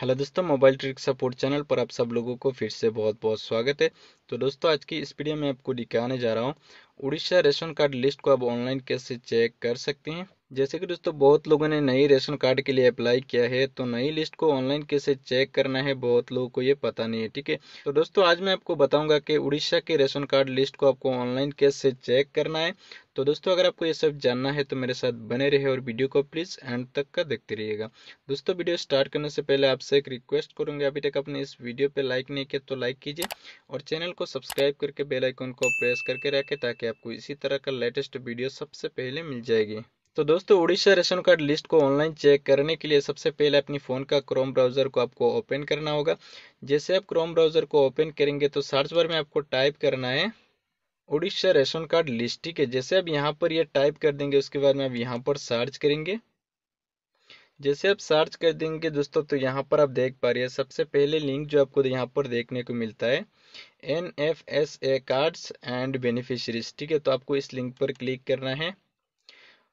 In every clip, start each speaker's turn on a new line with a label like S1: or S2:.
S1: hello दोस्तों mobile trick support channel पर आप सब लोगों को फिर से बहुत बहुत स्वागत है तो दोस्तों आज की इस वीडियो में आपको दिखाने जा रहा हूँ उड़ीसा रेशन कार्ड लिस्ट को आप ऑनलाइन कैसे चेक कर सकते हैं जैसे कि दोस्तों बहुत लोगों ने नई रेशन कार्ड के लिए अप्लाई किया है तो नई लिस्ट को ऑनलाइन कैसे चेक करना है बहुत लोगों को ये पता नहीं है ठीक है तो दोस्तों आज मैं आपको बताऊंगा कि उड़ीसा के रेशन कार्ड लिस्ट को आपको ऑनलाइन कैसे चेक करना है तो दोस्तों अगर आपको ये सब जानना है तो मेरे साथ बने रहे और वीडियो को प्लीज़ एंड तक का देखते रहिएगा दोस्तों वीडियो स्टार्ट करने से पहले आपसे एक रिक्वेस्ट करूंगा अभी तक आपने इस वीडियो पे लाइक नहीं किया तो लाइक कीजिए और चैनल को सब्सक्राइब करके बेल आइकन को प्रेस करके रखें ताकि आपको इसी तरह का लेटेस्ट वीडियो सबसे पहले मिल जाएगी तो दोस्तों उड़ीसा रेशन कार्ड लिस्ट को ऑनलाइन चेक करने के लिए सबसे पहले अपनी फ़ोन का क्रोम ब्राउज़र को आपको ओपन करना होगा जैसे आप क्रोम ब्राउज़र को ओपन करेंगे तो सर्च बार में आपको टाइप करना है उड़ीसा रेशन कार्ड लिस्ट ठीक है जैसे आप यहाँ पर ये यह टाइप कर देंगे उसके बाद में आप यहाँ पर सर्च करेंगे जैसे आप सर्च कर देंगे दोस्तों तो यहाँ पर आप देख पा रहे हैं सबसे पहले लिंक जो आपको यहाँ पर देखने को मिलता है N F S A cards and beneficiaries ठीक है तो आपको इस लिंक पर क्लिक करना है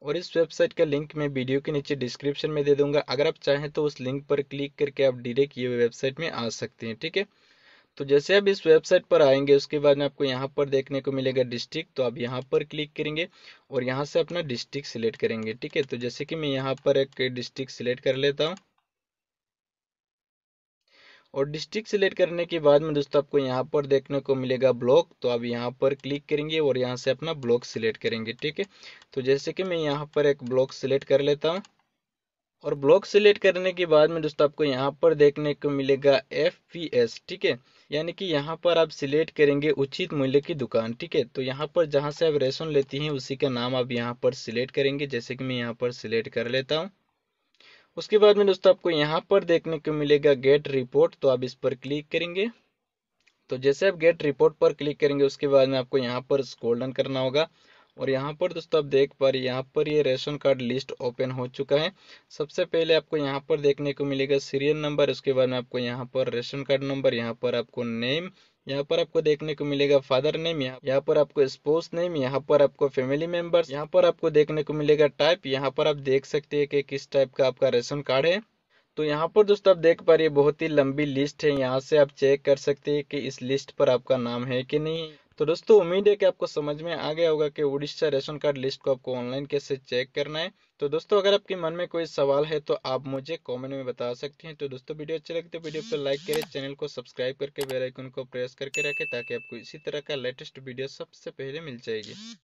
S1: और इस वेबसाइट का लिंक मैं वीडियो के नीचे डिस्क्रिप्शन में दे दूंगा अगर आप चाहें तो उस लिंक पर क्लिक करके आप डायरेक्ट ये वेबसाइट में आ सकते हैं ठीक है तो जैसे आप इस वेबसाइट पर आएंगे उसके बाद में आपको यहाँ पर देखने को मिलेगा डिस्ट्रिक्ट तो आप यहाँ पर क्लिक करेंगे और यहाँ से अपना डिस्ट्रिक्ट सिलेक्ट करेंगे ठीक है तो जैसे कि मैं यहाँ पर एक डिस्ट्रिक्ट सिलेक्ट कर लेता हूँ और डिस्ट्रिक्ट सेलेक्ट करने के बाद में दोस्तों आपको यहाँ पर देखने को मिलेगा ब्लॉक तो आप यहाँ पर क्लिक करेंगे और यहाँ से अपना ब्लॉक सिलेक्ट करेंगे ठीक है तो जैसे कि मैं यहाँ पर एक ब्लॉक सिलेक्ट कर लेता हूँ और ब्लॉक सिलेक्ट करने के बाद में दोस्तों आपको यहाँ पर देखने को मिलेगा एफ पी एस ठीक है यानी कि यहाँ पर आप सिलेक्ट करेंगे उचित मूल्य की दुकान ठीक है तो यहाँ पर जहाँ से आप रेशन लेती हैं उसी का नाम आप यहाँ पर सिलेक्ट करेंगे जैसे कि मैं यहाँ पर सिलेक्ट कर लेता हूँ उसके बाद में दोस्तों आपको यहाँ पर देखने को मिलेगा गेट रिपोर्ट तो आप इस पर क्लिक करेंगे तो जैसे आप गेट रिपोर्ट पर क्लिक करेंगे उसके बाद में आपको यहाँ पर स्कोल्डन करना होगा और यहाँ पर दोस्तों आप देख पा रहे यहाँ पर ये रेशन कार्ड लिस्ट ओपन हो चुका है सबसे पहले आपको यहाँ पर देखने को मिलेगा सीरियल नंबर उसके बाद में आपको यहाँ पर रेशन कार्ड नंबर यहाँ पर आपको नेम यहाँ पर आपको देखने को मिलेगा फादर नेम यहाँ पर आपको स्पोर्ट्स नेम यहाँ पर आपको फैमिली मेंबर्स यहाँ पर आपको देखने को मिलेगा टाइप यहाँ पर आप देख सकते हैं कि किस टाइप का आपका रेशन कार्ड है तो यहाँ पर दोस्तों आप देख पा रहे बहुत ही लंबी लिस्ट है यहाँ से आप चेक कर सकते हैं कि इस लिस्ट पर आपका नाम है कि नहीं तो दोस्तों उम्मीद है कि आपको समझ में आ गया होगा कि उड़ीसा रेशन कार्ड लिस्ट को आपको ऑनलाइन कैसे चेक करना है तो दोस्तों अगर आपके मन में कोई सवाल है तो आप मुझे कमेंट में बता सकते हैं तो दोस्तों वीडियो अच्छी लगती है वीडियो को लाइक करें चैनल को सब्सक्राइब करके बेल आइकन को प्रेस करके रखें ताकि आपको इसी तरह का लेटेस्ट वीडियो सबसे पहले मिल जाएगी